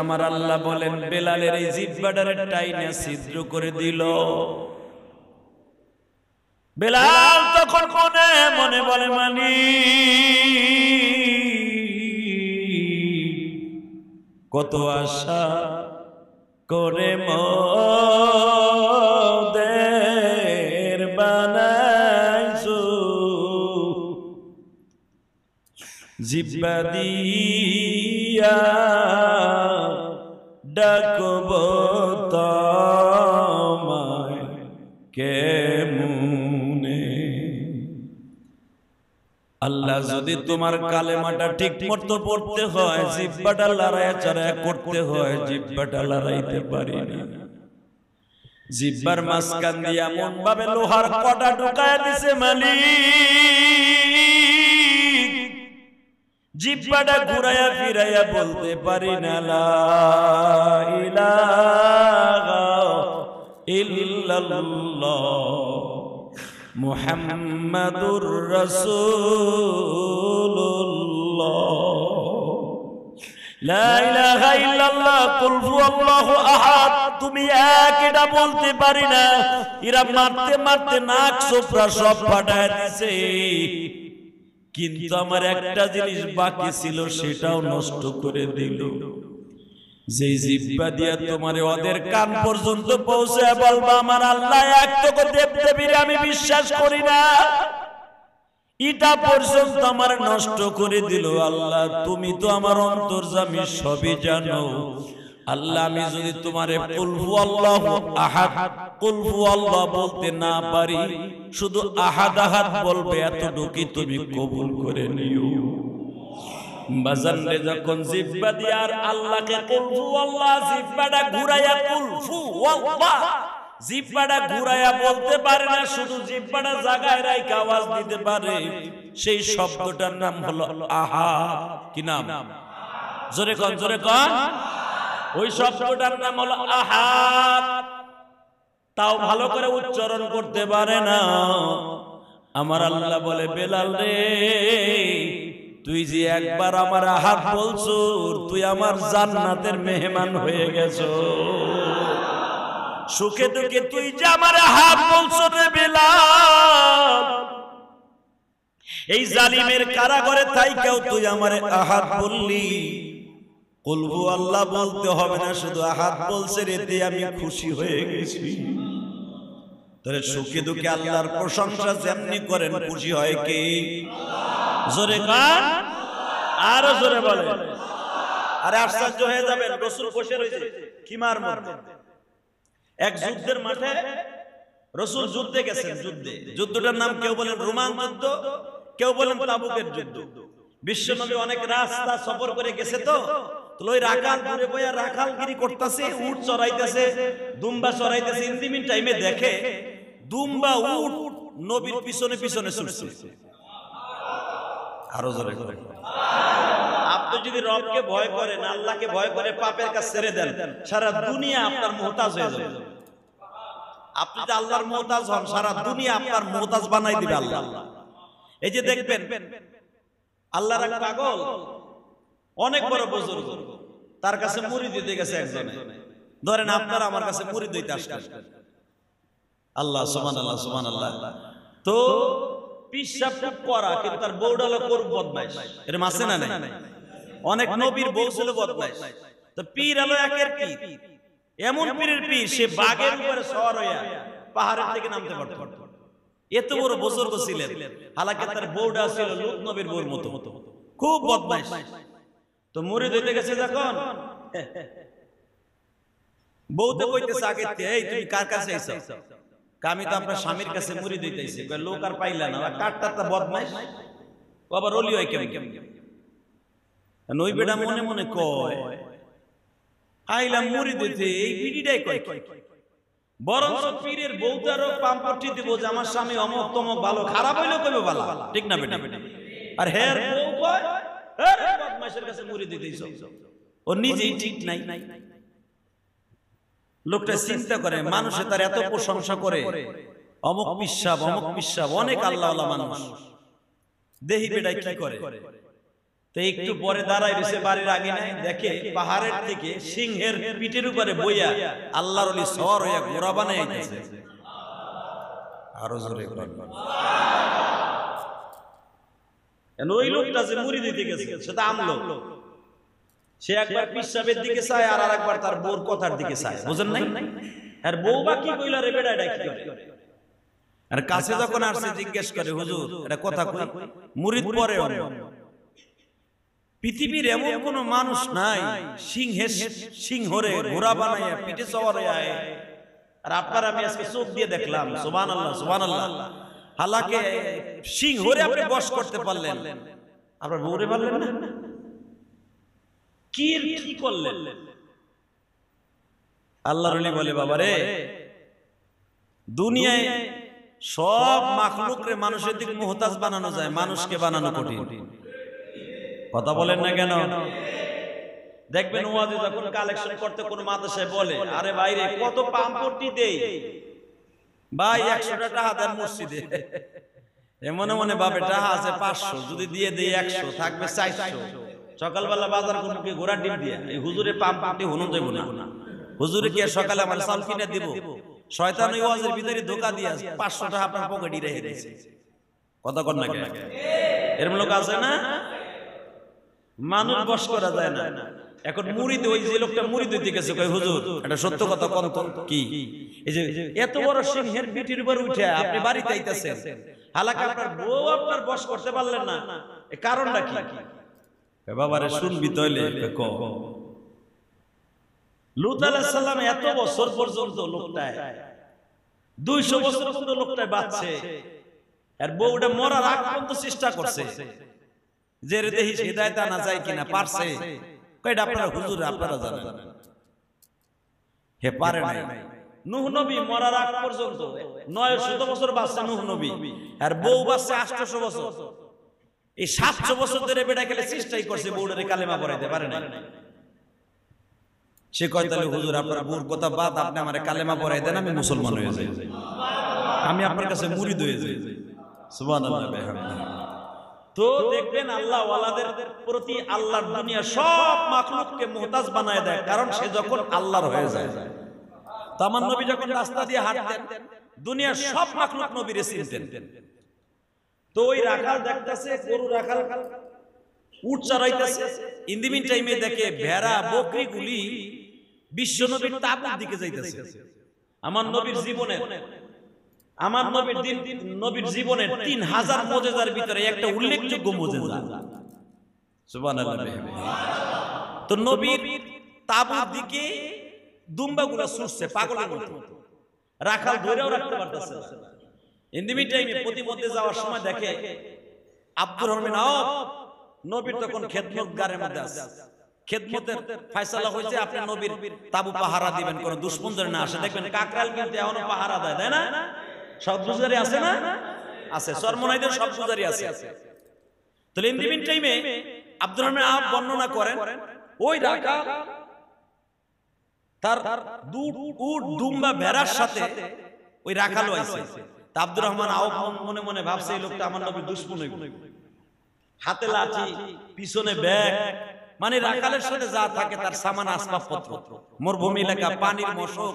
আমার আল্লাহ বলেন বেলালের এই জিব্বাটারে টাইনে ছিদ্র করে দিল বেলাল তখন কোনে মনে বলে মানি কত আশা করে মদের বানাইছো জিব্বা দিয়া ডাকব তামায় কেমনে আল্লাহ যদি তোমার কালেমাটা ঠিক মতো পড়তে হয় জিব্বাটা লড়াই চড়াই করতে হয় জিব্বাটা লড়াইতে পারি জিব্বার মাঝখান দিয়ে এমন ভাবে লোহার কটা ঢুকায় দিছে মালিক জিব্বাটা ঘুরাইয়া ফিরাইয়া বলতে পারি না মুহাম্মাদুর আহাদ তুমি এক এটা বলতে পারি না এরা মারতে মারতে নাক সোপরা সব ফাটায় দিছে কিন্তু আমার একটা জিনিস বাকি ছিল সেটাও নষ্ট করে দিল যে জিব্বা দিয়া তোমার ওদের কান পর্যন্ত পৌঁছে বলবা আমার আল্লাহ এক দেব দেবীর আমি বিশ্বাস করি না ইটা পর্যন্ত আমার নষ্ট করে দিল আল্লাহ তুমি তো আমার অন্তর্জামী সবই জানো আল্লাহ আমি যদি তোমারে বলতে না পারি শুধু আহাদ আহাদ বলবে এতটুকু তুমি কবুল করে নিও বাজারে যখন জিব্বা দিয়ে আর আল্লাহকে জিব্বাটা ঘুরাইয়া কুলফু জিব্বাটা ঘুরাইয়া বলতে পারে না শুধু জিব্বাটা জাগায় রাইকে আওয়াজ দিতে পারে সেই শব্দটার নাম হলো আহা কি নাম জোরে কন জোরে কন ওই শব্দটার নাম হলো আহাদ তাও ভালো করে উচ্চারণ করতে পারে না আমার আল্লাহ বলে বেলাল রে তুই যে একবার আমার আহাত বলছো তুই আমার জান্নাতের মেহমান হয়ে গেছো সুখে দুঃখে তুই যে আমার আহাত বলছো রে বেলাল এই জালিমের কারাগরে তাই কেউ তুই আমার আহাত বললি বলবো আল্লাহ বলতে হবে না শুধু হাত বলছে রেতে আমি খুশি হয়ে গেছি ধরে সুখে দুঃখে আল্লাহর প্রশংসা যেমনি করেন খুশি হয় কি জোরে কান আরো জোরে বলে আরে আশ্চর্য হয়ে যাবে রসুল বসে রয়েছে মার মধ্যে এক যুদ্ধের মাঠে রসুল যুদ্ধে গেছেন যুদ্ধে যুদ্ধটার নাম কেউ বলেন রোমান যুদ্ধ কেউ বলেন তাবুকের যুদ্ধ বিশ্বনবী অনেক রাস্তা সফর করে গেছে তো রাখাল করতেছে উট চড়াইতেছে দুম্বা চড়াইতেছে পিছনে পিছনে আরো যদি রবকে ভয় করেন আল্লাহকে ভয় করে পাপের কাছে ছেড়ে দেন সারা দুনিয়া আপনার মোহতাজ হয়ে যাবে আপনি যদি আল্লাহর মোহতাজ হন সারা দুনিয়া আপনার মোহতাজ বানাই দিবে আল্লাহ এই যে দেখবেন আল্লাহর পাগল অনেক বড় বুজুর্গ তার কাছে মুড়ি দিতে গেছে একজনে ধরেন আপনারা আমার কাছে মুড়ি দিতে আসতেন আল্লাহ সুমান আল্লাহ সুমান আল্লাহ তো পিসাব করা কিন্তু তার বদমাইশ এর মাসে না অনেক নবীর বউ ছিল বদমাইশ তো পীর আলো একের এমন পীরের পীর সে বাঘের উপরে হইয়া পাহাড়ের দিকে নামতে এত বড় বুজুর্গ ছিলেন হালাকে তার বউডা ছিল লোক নবীর বউর মতো খুব বদমাইশ তো মুড়ি ধুইতে গেছে যখন বউতে কইতেছে আগে এই তুমি কার কাছে আইছো আমি তো আপনার স্বামীর কাছে মুড়ি দিতেছি লোক আর পাইলা না কাঠটা বদমাইশ আবার রলি হয় কেমন কেমন নই বেটা মনে মনে কয় আইলাম মুড়ি দিতে এই কয় বরঞ্চ পীরের বৌতারও পাম্পটি দিব যে আমার স্বামী অমক তম ভালো খারাপ হইলেও কইবে ভালো ঠিক না বেটা আর হ্যাঁ বউ কয় ও নিজেই ঠিক নাই লোকটা চিন্তা করে মানুষে তার এত প্রশংসা করে অমক বিশ্বাব অমক বিশ্বাব অনেক আল্লাহ মানুষ দেহি বেটাই কি করে একটু পরে দাঁড়ায় বাড়ির আগে দেখে পাহাড়ের থেকে সিংহের পিঠের উপরে বইয়া কেন ওই লোকটা যে মুড়ি দিতে গেছে সেটা আমলো সে একবার পিসাবের দিকে চায় আর তার কথার দিকে চায় বুঝেন নাই আর বউ রে বেড়া ডাকি আর কাছে যখন জিজ্ঞেস করে হুজুর এটা কথা কই মুরিদ পরে পৃথিবীর এমন কোন মানুষ নাই সিংহে সিংহরে ঘোড়া বানাইয়া পিঠে চওয়ার আয় আর আপনার আমি আজকে চোখ দিয়ে দেখলাম আল্লাহ আল্লাহ হালাকে সিংহরে আপনি বস করতে পারলেন আপনার বউরে পারলেন না কি করলেন আল্লাহ রলি বলে বাবা রে দুনিয়ায় সব মাখলুকরে মানুষের দিক মোহতাজ বানানো যায় মানুষকে বানানো কঠিন কথা বলেন না কেন দেখবেন ওয়াজে যখন কালেকশন করতে কোন মাদ্রাসায় বলে আরে বাইরে কত পাম্পটি দেয় ভাই একশোটা টাকা দেন মসজিদে মনে মনে বাপে টাকা আছে পাঁচশো যদি দিয়ে দিয়ে একশো থাকবে চারশো সকালবেলা বাজার কোনো কি ঘোড়া ডিম দিয়ে এই হুজুরে পাম্প পাম্পটি হনু দেব না হুজুরে গিয়ে সকালে আমার চাল কিনে দিব শয়তান ওই ওয়াজের ভিতরে ধোকা দিয়ে পাঁচশো টাকা আপনার পকেটে রেখে দিয়েছে কত কন না এর এরম লোক আছে না মানুষ বস করা যায় না এখন মুড়িদ ওই যে লোকটা মুড়িদ দিতে গেছে কয় হুজুর এটা সত্য কথা কত কি এই যে এত বড় সিংহের পিঠের উপর উঠে আপনি বাড়িতে আইতেছেন হালাকি আপনার বউ আপনার বস করতে পারলেন না কারণটা কি এ বাবারে শুনবি তৈলে কো লুত আলাইহিস সালাম এত বছর পর্যন্ত লোকটায় 200 বছর পর্যন্ত লোকটায় বাঁচছে আর বউটা মরার আগ পর্যন্ত চেষ্টা করছে যে দেহি না যায় কিনা পারছে কয়টা আপনারা হুজুর আপনারা জানেন হে পারে নাই বাচ্চা বাচ্চা এই বছর ধরে গেলে চেষ্টাই করছে কালেমা পারে সে হুজুর আপনার কথা কালেমা দেন আমি মুসলমান হয়ে আমি আপনার কাছে মুরিদ হয়ে যাই তো দেখবেন আল্লাহ প্রতি আল্লাহর দুনিয়া সব মাখলুককে মোহতাজ বানায় দেয় কারণ সে যখন আল্লাহর হয়ে যায় তামান নবী যখন রাস্তা দিয়ে হাঁটতেন দুনিয়ার সব মাখলুক নবীরে চিনতেন তো ওই রাখাল দেখতেছে গরু রাখাল উট চড়াইতেছে ইন্দিমিন টাইমে দেখে ভেড়া বকরি গুলি বিশ্ব নবীর তাপের দিকে যাইতেছে আমার নবীর জীবনের আমার নবীর দিন নবীর জীবনের তিন হাজার মজেদার ভিতরে একটা উল্লেখযোগ্য মজেদার তো নবীর তাবুর দিকে দুম্বাগুলো ছুটছে পাগলের মতো রাখাল ধরেও রাখতে পারতেছে টাইমে যাওয়ার সময় দেখে আব্দুর রহমান নবীর তখন খেদমত গারের মধ্যে আছে খেদমতের হয়েছে আপনি নবীর তাবু পাহারা দিবেন কোন না আসে দেখবেন কাকরাল কিন্তু এখনো পাহারা দেয় তাই না সব পূজারি আছে না আছে সরমনাইদের সব পূজারি আছে টাইমে আব্দুর রহমান আপ বর্ণনা করেন ওই তার উট ভেড়ার সাথে ওই আব্দুর রহমান মনে মনে ভাবছে এই লোকটা আমার দুশ্মন হাতে লাঠি পিছনে ব্যাগ মানে, মানে রাখালের সাথে যা থাকে তার সামান আসবাবপত্র মরুভূমি এলাকা পানির মশক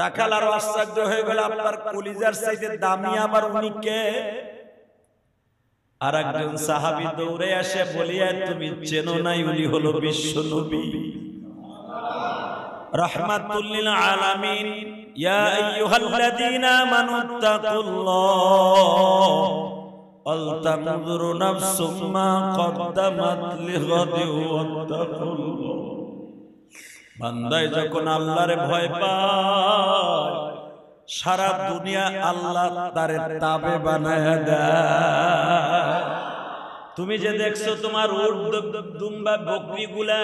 রাখাল আরো আশ্চর্য হয়ে গেল আপনার কলিজার সাইতে দামি আমার উনি কে আর একজন সাহাবি দৌড়ে আসে বলিয়া তুমি চেনো নাই উনি হলো বিশ্ব নবী রহমাতুল্লিল আলামিন ইয়া আইয়ুহাল্লাযীনা আমানুত্তাকুল্লাহ অলতানজুরু নাফসুম মা কদ্দামাত লিগাদি ওয়াত্তাকুল্লাহ বান্দায় যখন আল্লাহরে ভয় পায় সারা দুনিয়া আল্লাহ তারে তাবে বানায় দেয় তুমি যে দেখছো তোমার দুম্বা বকরি গুলা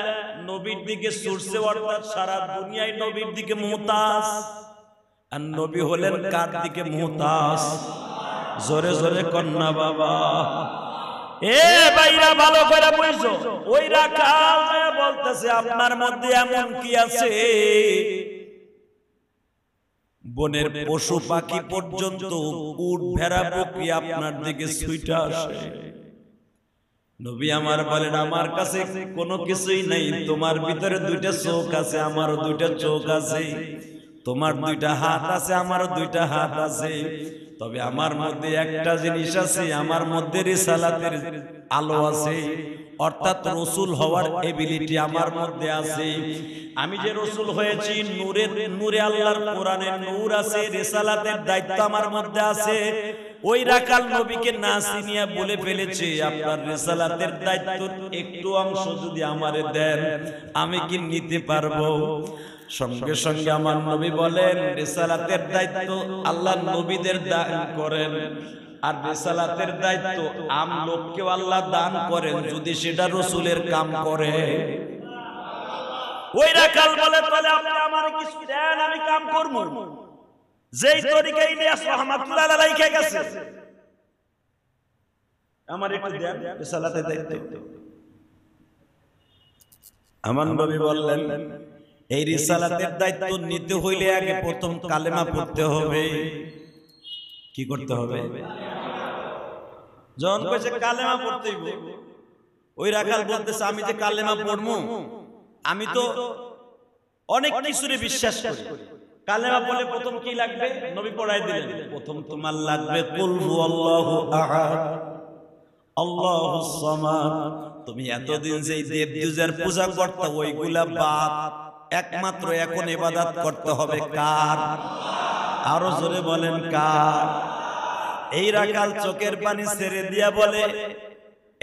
নবীর দিকে সরছে অর্থাৎ সারা দুনিয়ায় নবীর দিকে মোহতাস আর নবী হলেন কার দিকে মোহতাস জোরে জোরে কন্যা বাবা মধ্যে বনের পশু পাখি পর্যন্ত উট ভেড়া বকরি আপনার দিকে ছুইটা আসে নবী আমার বলেন আমার কাছে কোনো কিছুই নেই তোমার ভিতরে দুইটা চোখ আছে আমারও দুইটা চোখ আছে তোমার দুইটা হাত আছে আমার দুইটা হাত আছে তবে আমার মধ্যে একটা জিনিস আছে আমার মধ্যে রিসালাতের আলো আছে অর্থাৎ রসুল হওয়ার এবিলিটি আমার মধ্যে আছে আমি যে রসুল হয়েছি নূরের নূরে আল্লাহর কোরআনের নূর আছে রেসালাতের দায়িত্ব আমার মধ্যে আছে ওই রাকাল নবীকে না চিনিয়া বলে ফেলেছে আপনার রেসালাতের দায়িত্ব একটু অংশ যদি আমারে দেন আমি কি নিতে পারবো সঙ্গে সঙ্গে আমার নবী বলেন রেসালাতের দায়িত্ব আল্লাহ নবীদের দান করেন আর রেসালাতের দায়িত্ব আম লোককেও আল্লাহ দান করেন যদি সেটা রসুলের কাম করে ওই রাখাল বলে তাহলে আমার কিছু আমার আমার নবী বললেন এই রিসালাতের দায়িত্ব নিতে হইলে আগে প্রথম কালেমা পড়তে হবে কি করতে হবে যখন কইছে কালেমা পড়তেই ওই রাখাল বলতেছে আমি যে কালেমা পড়বো আমি তো অনেক কিছুরে বিশ্বাস করি কালেমা পড়লে প্রথম কি লাগবে নবী পড়াই দিলেন প্রথম তোমার লাগবে কুল আল্লাহু আহাদ আল্লাহু সামাদ তুমি এতদিন যেই দেবদূজার পূজা করতে ওইগুলা বাদ একমাত্র এখন এবাদাত করতে হবে কার আরো জোরে বলেন কার এই রাকাল চোখের পানি ছেড়ে দিয়া বলে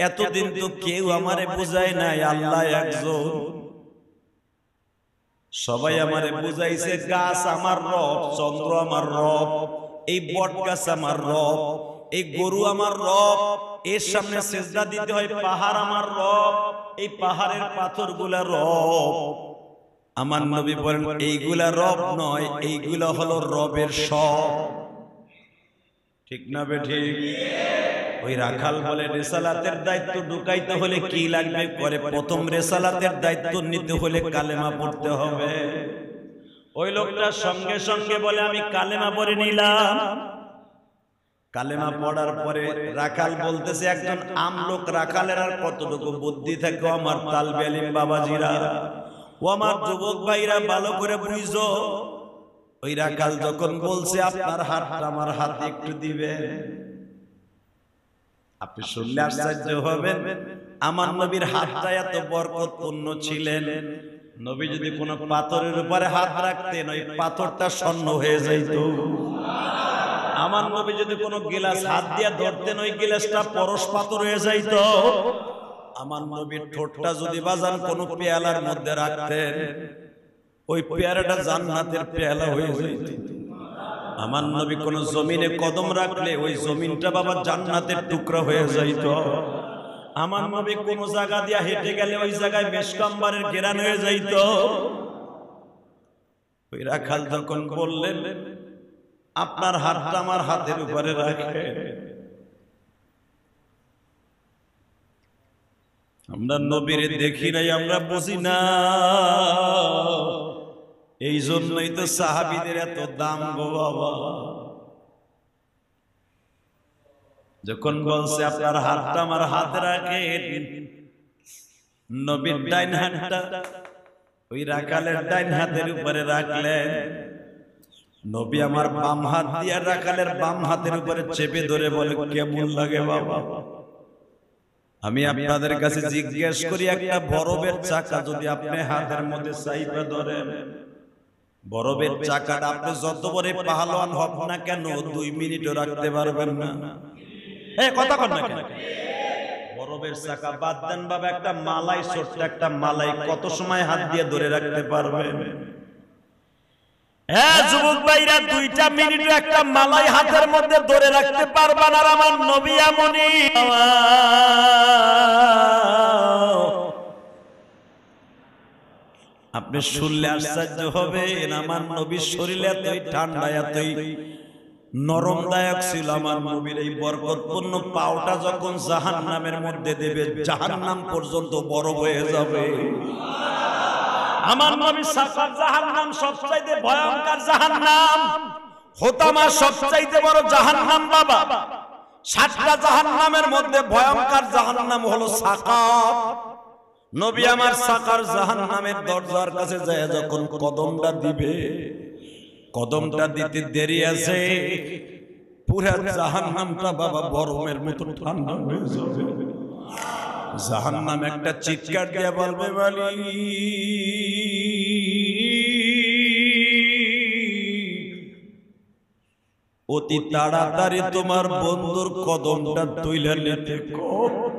এতদিন তো কেউ আমারে বুঝায় নাই আল্লাহ একজন সবাই আমারে বুঝাইছে গাছ আমার রব চন্দ্র আমার রব এই বট গাছ আমার রব এই গরু আমার রব এর সামনে চেষ্টা দিতে হয় পাহাড় আমার রব এই পাহাড়ের পাথরগুলা রব আমার নবী বলেন এইগুলা রব নয় এইগুলা হলো রবের স ঠিক না বেঠি ওই রাখাল বলে রেসালাতের দায়িত্ব ঢুকাইতে হলে কি লাগবে পরে প্রথম রেসালাতের দায়িত্ব নিতে হলে কালেমা পড়তে হবে ওই লোকটা সঙ্গে সঙ্গে বলে আমি কালেমা পড়ে নিলাম কালেমা পড়ার পরে রাখাল বলতেছে একজন আমলোক রাখালের আর কতটুকু বুদ্ধি থাকে আমার আলিম বাবাজিরা ও আমার যুবক ভাইরা ভালো করে বুঝো ওই রাকাল যখন বলছে আপনার হাতটা আমার হাত একটু দিবে আপনি শুনলে আশ্চর্য হবেন আমার নবীর হাতটা এত বরকতপূর্ণ ছিলেন নবী যদি কোনো পাথরের উপরে হাত রাখতেন ওই পাথরটা স্বর্ণ হয়ে যাইত আমার নবী যদি কোনো গিলাস হাত দিয়ে ধরতেন ওই গিলাসটা পরশ পাথর হয়ে যাইত আমার নবীর ঠোঁটটা যদি বাজান কোনো পেয়ালার মধ্যে রাখতেন ওই পেয়ারাটা জান্নাতের পেয়ালা হয়ে যেত আমার নবী কোন জমিনে কদম রাখলে ওই জমিনটা বাবা জান্নাতের টুকরা হয়ে যাইত আমার নবী কোন জায়গা দিয়া হেঁটে গেলে ওই জায়গায় কাম্বারের গেরান হয়ে যাইত ওই রাখাল যখন বললেন আপনার হাতটা আমার হাতের উপরে রাখে আমরা নবীর দেখি নাই আমরা বুঝি না এই জন্যই তো সাহাবিদের এত দাম গো বাবা যখন বলছে আপনার হাতটা আমার হাত রাখে নবীর ডাইন হাতটা ওই রাখালের ডাইন হাতের উপরে রাখলেন নবী আমার বাম হাত দিয়ে রাখালের বাম হাতের উপরে চেপে ধরে বলে কেমন লাগে বাবা আমি আপনাদের কাছে জিজ্ঞেস করি একটা বরফের চাকা যদি আপনি হাতের মধ্যে চাইবে ধরেন বরফের চাকাটা আপনি যত বড় পাহালোয়ান হব না কেন দুই মিনিটও রাখতে পারবেন না হ্যাঁ কথা কন না কেন বরফের চাকা বাদ দেন বাবা একটা মালাই ছোট্ট একটা মালাই কত সময় হাত দিয়ে ধরে রাখতে পারবেন হ্যাঁ যুবক দুইটা একটা মধ্যে ধরে রাখতে আমার আপনি শুনলে আশ্চর্য হবে আমার নবীর শরীরে এতই ঠান্ডা এতই নরমদায়ক ছিল আমার নবীর এই বরকতপূর্ণ পাওটা যখন জাহান নামের মধ্যে দেবে জাহান নাম পর্যন্ত বড় হয়ে যাবে আমার নবী সাফার জাহান্নাম সবচাইতে ভয়ঙ্কর জাহান্নাম হোতামা সবচাইতে বড় জাহান্নাম বাবা সাতটা জাহান্নামের মধ্যে ভয়ঙ্কর জাহান্নাম হলো সাকার নবী আমার সাকার জাহান্নামের দরজার কাছে যায় যখন কদমটা দিবে কদমটা দিতে দেরি আছে পুরা জাহান্নামটা বাবা বরমের মতো ঠান্ডা হয়ে যাবে জাহান্নাম একটা চিৎকার দিয়ে বলবে বলি অতি তাড়াতাড়ি তোমার বন্ধুর কদমটা তুইলে নিতে কম